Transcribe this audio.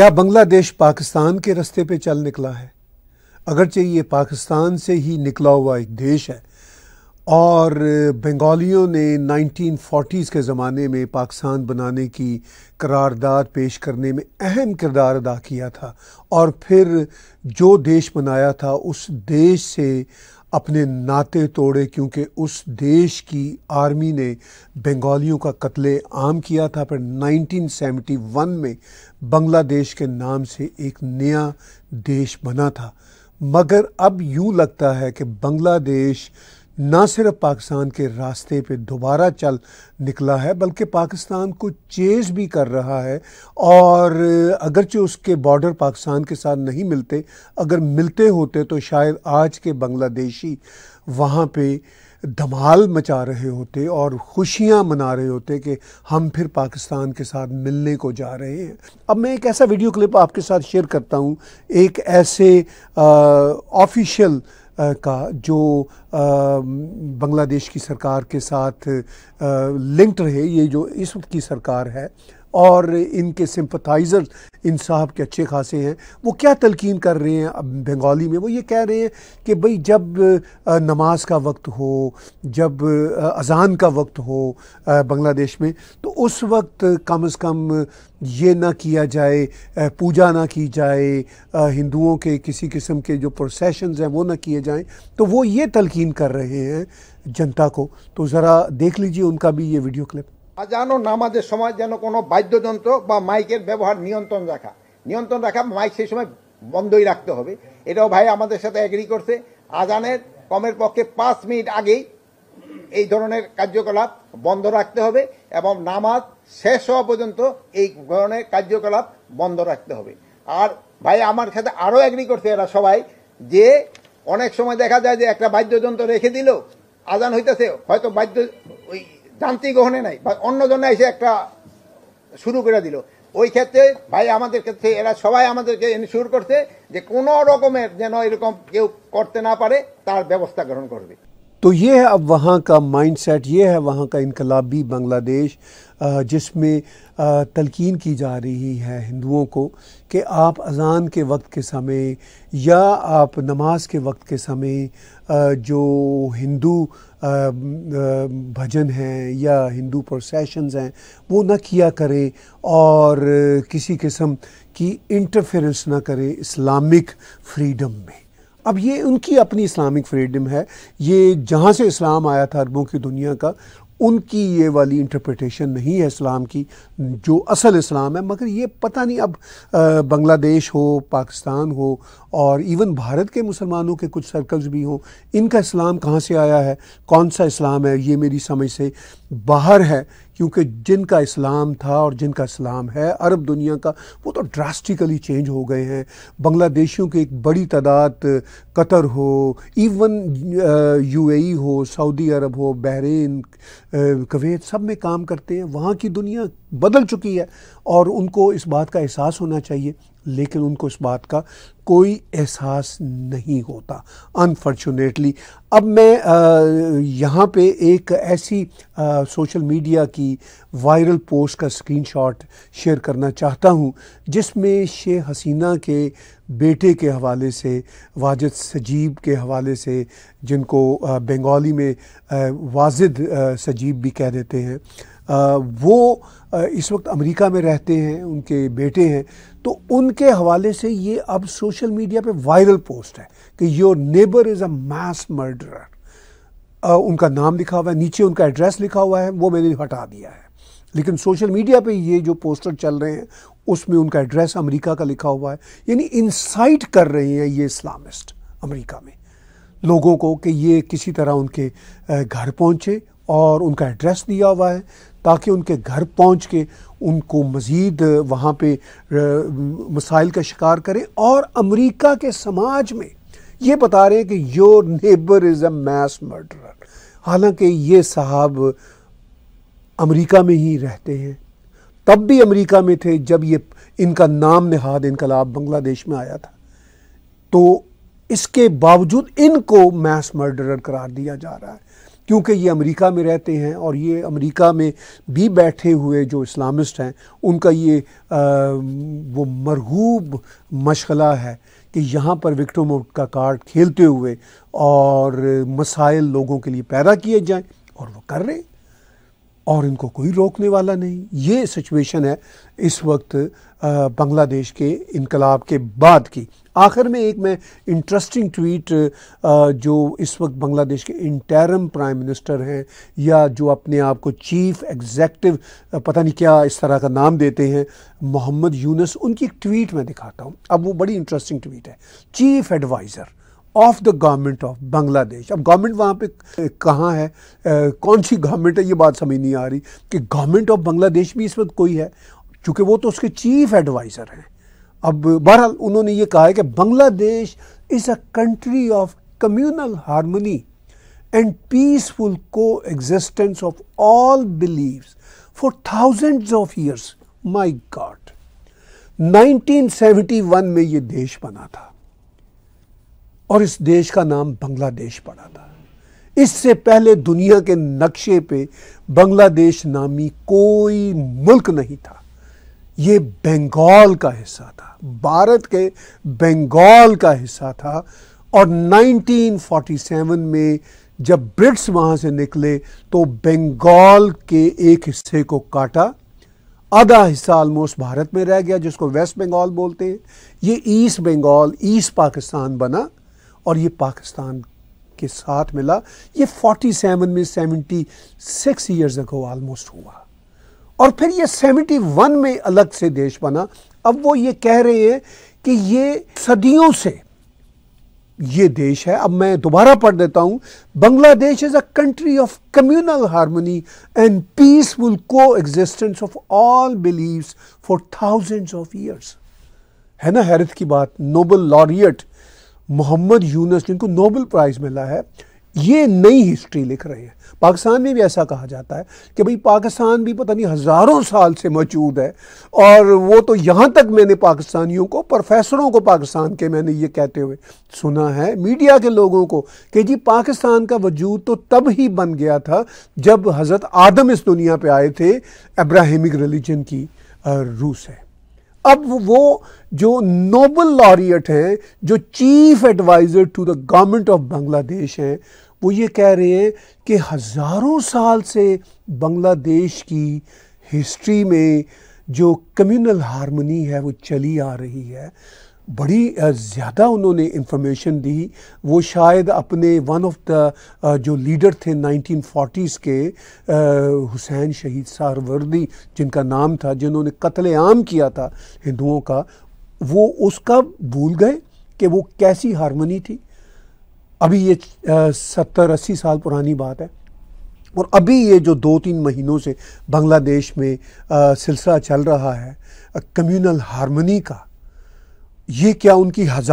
क्या बांग्लादेश पाकिस्तान के रास्ते पे चल निकला है अगरचे ये पाकिस्तान से ही निकला हुआ एक देश है और बंगालियों ने 1940s के ज़माने में पाकिस्तान बनाने की करारदाद पेश करने में अहम किरदार अदा किया था और फिर जो देश बनाया था उस देश से अपने नाते तोड़े क्योंकि उस देश की आर्मी ने बंगालियों का कत्ले आम किया था पर 1971 में बांग्लादेश के नाम से एक नया देश बना था मगर अब यूँ लगता है कि बांग्लादेश न सिर्फ पाकिस्तान के रास्ते पे दोबारा चल निकला है बल्कि पाकिस्तान को चेज भी कर रहा है और अगरचे उसके बॉर्डर पाकिस्तान के साथ नहीं मिलते अगर मिलते होते तो शायद आज के बांग्लादेशी वहाँ पे धमाल मचा रहे होते और ख़ुशियाँ मना रहे होते कि हम फिर पाकिस्तान के साथ मिलने को जा रहे हैं अब मैं एक ऐसा वीडियो क्लिप आपके साथ शेयर करता हूँ एक ऐसे ऑफिशियल का जो बांग्लादेश की सरकार के साथ लिंक्ड रहे ये जो इस वक्त की सरकार है और इनके सिंपथाइज़र इन साहब के अच्छे खासे हैं वो क्या तलकिन कर रहे हैं अब बंगाली में वो ये कह रहे हैं कि भाई जब नमाज का वक्त हो जब अजान का वक्त हो बांग्लादेश में तो उस वक्त कम अज़ कम ये ना किया जाए पूजा ना की जाए हिंदुओं के किसी किस्म के जो प्रोसेशंस हैं वो ना किए जाएं तो वो ये तलकिन कर रहे हैं जनता को तो ज़रा देख लीजिए उनका भी ये वीडियो क्लिप আজানো নামাজের সময় যেন কোনো বাদ্যযন্ত্র বা মাইকের ব্যবহার নিয়ন্ত্রণ রাখা নিয়ন্ত্রণ রাখা মাইক সেই সময় বন্ধই রাখতে হবে এটাও ভাই আমাদের সাথে অ্যাগ্রি করছে আজানের কমের পক্ষে পাঁচ মিনিট আগেই এই ধরনের কার্যকলাপ বন্ধ রাখতে হবে এবং নামাজ শেষ হওয়া পর্যন্ত এই ধরনের কার্যকলাপ বন্ধ রাখতে হবে আর ভাই আমার সাথে আরও অ্যাগ্রি করছে এরা সবাই যে অনেক সময় দেখা যায় যে একটা বাদ্যযন্ত্র রেখে দিল আজান হইতেছে হয়তো বাদ্য শান্তি গহনে নাই ভাই অন্যজন এসে একটা শুরু করে দিল ওই ক্ষেত্রে ভাই আমাদের কাছে এরা সবাই আমাদেরকে যে শুরু করতে যে কোন রকমের যেন এরকম কেউ করতে না পারে তার ব্যবস্থা গ্রহণ করবে তো ये है अब वहां का माइंडसेट ये है वहां का انقلাবি बांग्लादेश जिसमें तल्कीन की जा रही है हिंदुओं को कि आप अजान के वक्त के समय या आप नमाज के वक्त के समय जो हिंदू भजन हैं या हिंदू प्रोसेशंस हैं वो ना किया करें और किसी किस्म की इंटरफेरेंस ना करें इस्लामिक फ्रीडम में अब ये उनकी अपनी इस्लामिक फ्रीडम है ये जहाँ से इस्लाम आया था अरबों की दुनिया का उनकी ये वाली इंटरप्रटेशन नहीं है इस्लाम की जो असल इस्लाम है मगर ये पता नहीं अब बांग्लादेश हो पाकिस्तान हो और इवन भारत के मुसलमानों के कुछ सर्कल्स भी हों इनका इस्लाम कहाँ से आया है कौन सा इस्लाम है ये मेरी समझ से बाहर है क्योंकि जिनका इस्लाम था और जिनका इस्लाम है अरब दुनिया का वो तो ड्रास्टिकली चेंज हो गए हैं बांग्लादेशियों की एक बड़ी तादाद कतर हो इवन यूएई e हो सऊदी अरब हो बहरीन कवैत सब में काम करते हैं वहाँ की दुनिया बदल चुकी है और उनको इस बात का एहसास होना चाहिए लेकिन उनको इस बात का कोई एहसास नहीं होता अनफॉर्चुनेटली अब मैं यहाँ पे एक ऐसी आ, सोशल मीडिया की वायरल पोस्ट का स्क्रीनशॉट शेयर करना चाहता हूँ जिसमें शेख हसीना के बेटे के हवाले से वाजिद सजीब के हवाले से जिनको बंगाली में वाजिद सजीब भी कह देते हैं वो इस वक्त अमेरिका में रहते हैं उनके बेटे हैं तो उनके हवाले से ये अब सोशल मीडिया पे वायरल पोस्ट है कि your neighbour is a mass murderer उनका नाम लिखा हुआ है नीचे उनका एड्रेस लिखा हुआ है वो मैंने हटा दिया है लेकिन सोशल मीडिया पे ये जो पोस्टर चल रहे हैं उसमें उनका एड्रेस अमेरिका का लिखा हुआ है यानी इंसाइट कर रहे हैं ये इस्लामिस्ट अमेरिका में लोगों को कि ये किसी तरह उनके घर पहुँचे और उनका एड्रेस दिया हुआ है ताकि उनके घर पहुंच के उनको मज़ीद वहाँ पे मसाइल का शिकार करें और अमेरिका के समाज में ये बता रहे हैं कि your neighbour is a mass murderer हालांकि ये साहब अमेरिका में ही रहते हैं तब भी अमेरिका में थे जब ये इनका नाम नहाद इनकलाब बांग्लादेश में आया था तो इसके बावजूद इनको मैस मर्डरर करार दिया जा रहा है क्योंकि ये अमेरिका में रहते हैं और ये अमेरिका में भी बैठे हुए जो इस्लामिस्ट हैं उनका ये आ, वो मरहूब मशगला है कि यहाँ पर विक्टो मोट का कार्ड खेलते हुए और मसाइल लोगों के लिए पैदा किए जाएँ और वो कर रहे हैं और इनको कोई रोकने वाला नहीं ये सिचुएशन है इस वक्त बांग्लादेश के इनकलाब के बाद की आखिर में एक मैं इंटरेस्टिंग ट्वीट जो इस वक्त बांग्लादेश के इंटरम प्राइम मिनिस्टर हैं या जो अपने आप को चीफ एग्जेक्टिव पता नहीं क्या इस तरह का नाम देते हैं मोहम्मद यूनस उनकी एक ट्वीट मैं दिखाता हूँ अब वो बड़ी इंटरेस्टिंग ट्वीट है chief adviser of the government of Bangladesh अब गवर्नमेंट वहाँ पे कहाँ है ए, कौन सी गवर्नमेंट है ये बात समझ नहीं आ रही कि गवर्नमेंट ऑफ बांग्लादेश भी इस वक्त कोई है चूँकि वो तो उसके चीफ एडवाइज़र हैं अब बहरहाल उन्होंने ये कहा है कि Bangladesh is a country of communal harmony and peaceful coexistence of all believe for thousand of years my God 1971 में ये देश बना था और इस देश का नाम बांग्लादेश पड़ा था इससे पहले दुनिया के नक्शे पे बांग्लादेश नामी कोई मुल्क नहीं था ये बंगाल का हिस्सा था भारत के बंगाल का हिस्सा था और 1947 में जब ब्रिट्स वहाँ से निकले तो बंगाल के एक हिस्से को काटा आधा हिस्सा ऑलमोस्ट भारत में रह गया जिसको वेस्ट बंगाल बोलते हैं ये ईस्ट बंगाल ईस्ट पाकिस्तान बना और ये पाकिस्तान के साथ मिला ये 47 में 76 इयर्स अगो आलमोस्ट हुआ और फिर ये 71 में अलग से देश बना अब वो ये कह रहे हैं कि ये सदियों से ये देश है अब मैं दोबारा पढ़ देता हूँ Bangladesh is a country of communal harmony and peaceful coexistence of all believe for thousands of years है ना हैरत की बात नोबल लॉरियट मोहम्मद यूनस जिनको नोबल प्राइज़ मिला है ये नई हिस्ट्री लिख रहे हैं पाकिस्तान में भी ऐसा कहा जाता है कि भाई पाकिस्तान भी पता नहीं हज़ारों साल से मौजूद है और वो तो यहाँ तक मैंने पाकिस्तानियों को प्रोफेसरों को पाकिस्तान के मैंने ये कहते हुए सुना है मीडिया के लोगों को कि जी पाकिस्तान का वजूद तो तब ही बन गया था जब हज़रत आदम इस दुनिया पर आए थे अब्राहिमिक रिलीजन की रूस है अब वो जो नोबल लॉरियट हैं जो chief adviser to the government of Bangladesh हैं वो ये कह रहे हैं कि हज़ारों साल से बांग्लादेश की हिस्ट्री में जो कम्युनल हारमोनी है वो चली आ रही है बड़ी ज़्यादा उन्होंने इंफॉर्मेशन दी वो शायद अपने वन ऑफ द जो लीडर थे 1940s के हुसैन शहीद सारवर्दी जिनका नाम था जिन्होंने कत्ल आम किया था हिंदुओं का वो उसका भूल गए कि वो कैसी हारमोनी थी अभी ये सत्तर अस्सी साल पुरानी बात है और अभी ये जो दो तीन महीनों से बांग्लादेश में सिलसिला चल रहा है कम्युनल हारमोनी का ये क्या उनकी हजार